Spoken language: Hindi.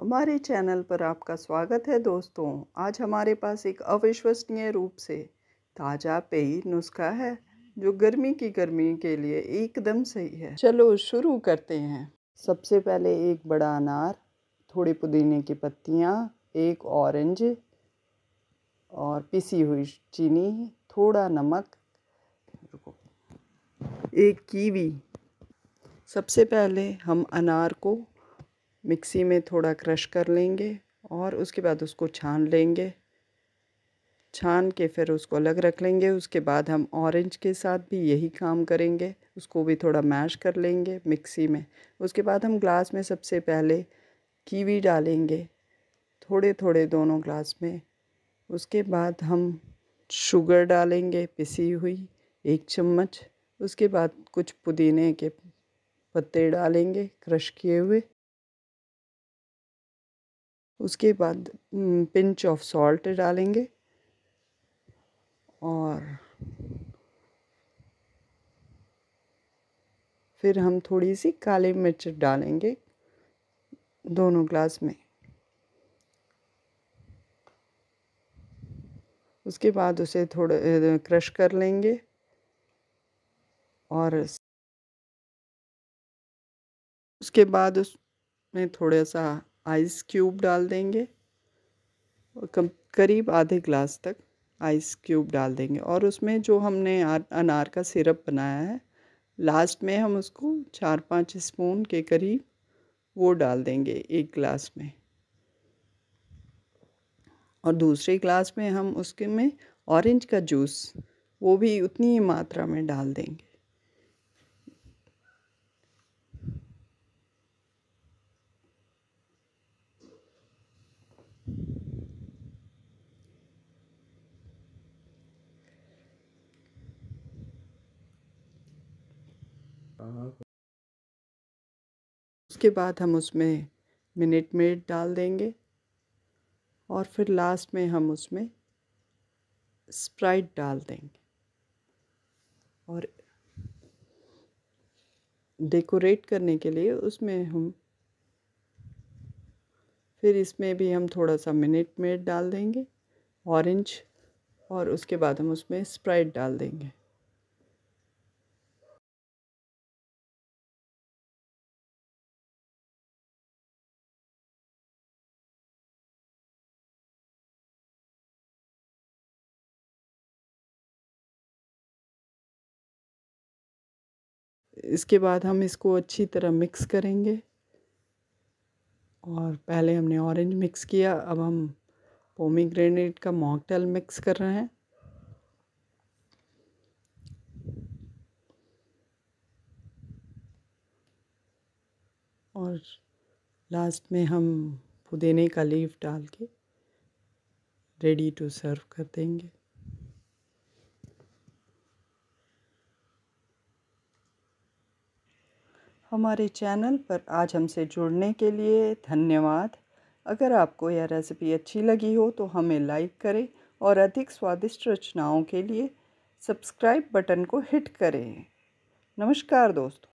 हमारे चैनल पर आपका स्वागत है दोस्तों आज हमारे पास एक अविश्वसनीय रूप से ताज़ा पेय नुस्खा है जो गर्मी की गर्मी के लिए एकदम सही है चलो शुरू करते हैं सबसे पहले एक बड़ा अनार थोड़े पुदीने की पत्तियाँ एक ऑरेंज और पिसी हुई चीनी थोड़ा नमक एक कीवी सबसे पहले हम अनार को मिक्सी में थोड़ा क्रश कर लेंगे और उसके बाद उसको छान लेंगे छान के फिर उसको अलग रख लेंगे उसके बाद हम ऑरेंज के साथ भी यही काम करेंगे उसको भी थोड़ा मैश कर लेंगे मिक्सी में उसके बाद हम ग्लास में सबसे पहले कीवी डालेंगे थोड़े थोड़े दोनों ग्लास में उसके बाद हम शुगर डालेंगे पिसी हुई एक चम्मच उसके बाद कुछ पुदीने के पत्ते डालेंगे क्रश किए हुए उसके बाद पिंच ऑफ सॉल्ट डालेंगे और फिर हम थोड़ी सी काली मिर्च डालेंगे दोनों ग्लास में उसके बाद उसे थोड़ा क्रश कर लेंगे और उसके बाद उसमें थोड़ा सा आइस क्यूब डाल देंगे कम करीब आधे ग्लास तक आइस क्यूब डाल देंगे और उसमें जो हमने अनार का सिरप बनाया है लास्ट में हम उसको चार पाँच स्पून के करीब वो डाल देंगे एक ग्लास में और दूसरे ग्लास में हम उसके में ऑरेंज का जूस वो भी उतनी ही मात्रा में डाल देंगे उसके बाद हम उसमें मिनट मेड डाल देंगे और फिर लास्ट में हम उसमें स्प्राइट डाल देंगे और डेकोरेट करने के लिए उसमें हम फिर इसमें भी हम थोड़ा सा मिनट मेड डाल देंगे ऑरेंज और उसके बाद हम उसमें स्प्राइट डाल देंगे इसके बाद हम इसको अच्छी तरह मिक्स करेंगे और पहले हमने ऑरेंज मिक्स किया अब हम पोमीग्रेनेट का मॉकटेल मिक्स कर रहे हैं और लास्ट में हम पुदीने का लीफ डाल के रेडी टू सर्व कर देंगे हमारे चैनल पर आज हमसे जुड़ने के लिए धन्यवाद अगर आपको यह रेसिपी अच्छी लगी हो तो हमें लाइक करें और अधिक स्वादिष्ट रचनाओं के लिए सब्सक्राइब बटन को हिट करें नमस्कार दोस्तों